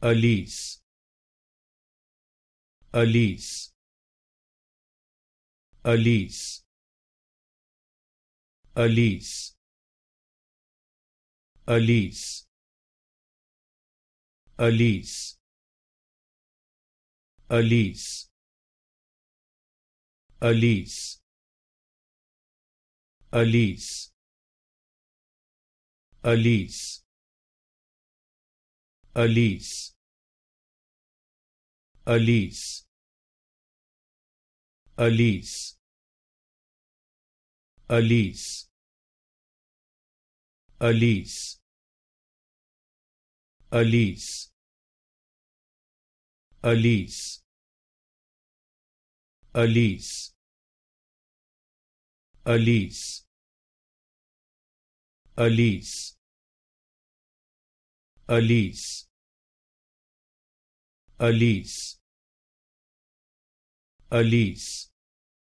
Elise. Elise. Elise. Elise. Elise. Elise. Elise. Elise. a lease Elise. Elise. Elise. Elise. Elise. Elise. Elise. Elise. a lease a Elise Elise